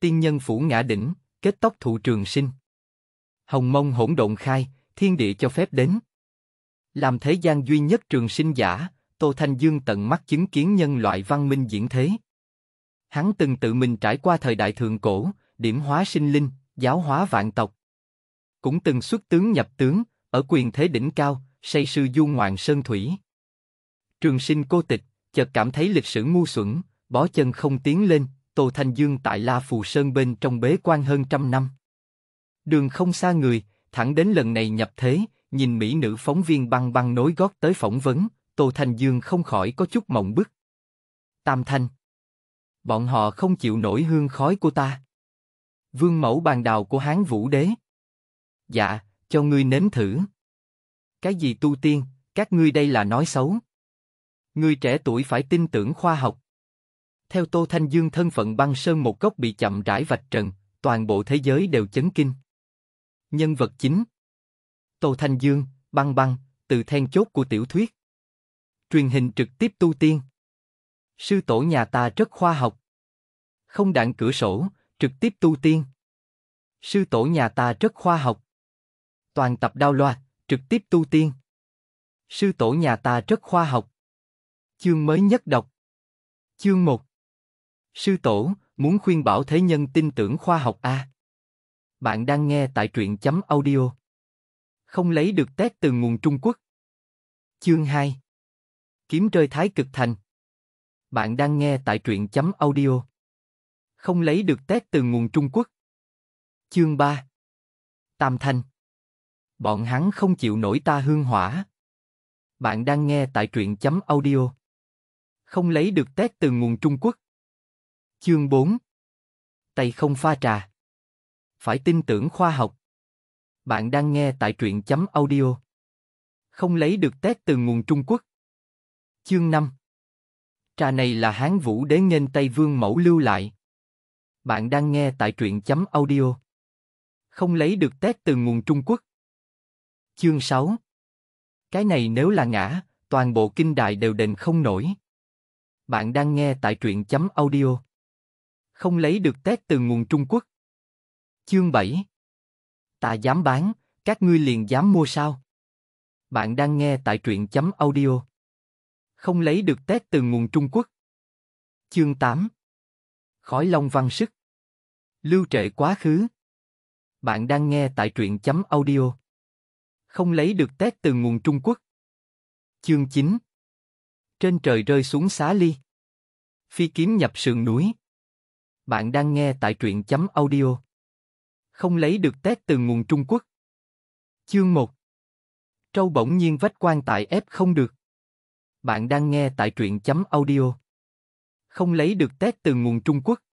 tiên nhân phủ ngã đỉnh, kết tóc thụ trường sinh. Hồng mông hỗn độn khai, thiên địa cho phép đến. Làm thế gian duy nhất trường sinh giả, Tô Thanh Dương tận mắt chứng kiến nhân loại văn minh diễn thế. Hắn từng tự mình trải qua thời đại thượng cổ, điểm hóa sinh linh, giáo hóa vạn tộc. Cũng từng xuất tướng nhập tướng, ở quyền thế đỉnh cao, say sư du ngoạn sơn thủy. Trường sinh cô tịch, chợt cảm thấy lịch sử ngu xuẩn, bó chân không tiến lên, Tô Thanh Dương tại La Phù Sơn bên trong bế quan hơn trăm năm. Đường không xa người, thẳng đến lần này nhập thế, nhìn mỹ nữ phóng viên băng băng nối gót tới phỏng vấn, Tô Thanh Dương không khỏi có chút mộng bức. Tam Thanh Bọn họ không chịu nổi hương khói của ta. Vương mẫu bàn đào của Hán Vũ Đế Dạ, cho ngươi nếm thử. Cái gì tu tiên, các ngươi đây là nói xấu. Ngươi trẻ tuổi phải tin tưởng khoa học theo Tô Thanh Dương thân phận băng sơn một góc bị chậm rãi vạch trần, toàn bộ thế giới đều chấn kinh. Nhân vật chính Tô Thanh Dương, băng băng, từ then chốt của tiểu thuyết. Truyền hình trực tiếp tu tiên. Sư tổ nhà ta rất khoa học. Không đạn cửa sổ, trực tiếp tu tiên. Sư tổ nhà ta rất khoa học. Toàn tập đao loa, trực tiếp tu tiên. Sư tổ nhà ta rất khoa học. Chương mới nhất đọc. Chương 1 Sư tổ, muốn khuyên bảo thế nhân tin tưởng khoa học a. Bạn đang nghe tại truyện chấm audio. Không lấy được tét từ nguồn Trung Quốc. Chương 2 Kiếm rơi thái cực thành. Bạn đang nghe tại truyện chấm audio. Không lấy được tét từ nguồn Trung Quốc. Chương 3 Tam Thanh Bọn hắn không chịu nổi ta hương hỏa. Bạn đang nghe tại truyện chấm audio. Không lấy được tét từ nguồn Trung Quốc. Chương 4 Tay không pha trà Phải tin tưởng khoa học Bạn đang nghe tại truyện chấm audio Không lấy được test từ nguồn Trung Quốc Chương 5 Trà này là Hán Vũ Đế nghênh Tây Vương Mẫu lưu lại Bạn đang nghe tại truyện chấm audio Không lấy được test từ nguồn Trung Quốc Chương 6 Cái này nếu là ngã, toàn bộ kinh đại đều đền không nổi bạn đang nghe tại truyện chấm audio không lấy được Tết từ nguồn Trung Quốc. Chương 7 Ta dám bán, các ngươi liền dám mua sao? Bạn đang nghe tại truyện chấm audio. Không lấy được Tết từ nguồn Trung Quốc. Chương 8 Khói Long Văn Sức Lưu trệ quá khứ Bạn đang nghe tại truyện chấm audio. Không lấy được Tết từ nguồn Trung Quốc. Chương 9 Trên trời rơi xuống xá ly. Phi kiếm nhập sườn núi. Bạn đang nghe tại truyện chấm audio. Không lấy được test từ nguồn Trung Quốc. Chương 1 Trâu bỗng nhiên vách quan tại ép không được. Bạn đang nghe tại truyện chấm audio. Không lấy được test từ nguồn Trung Quốc.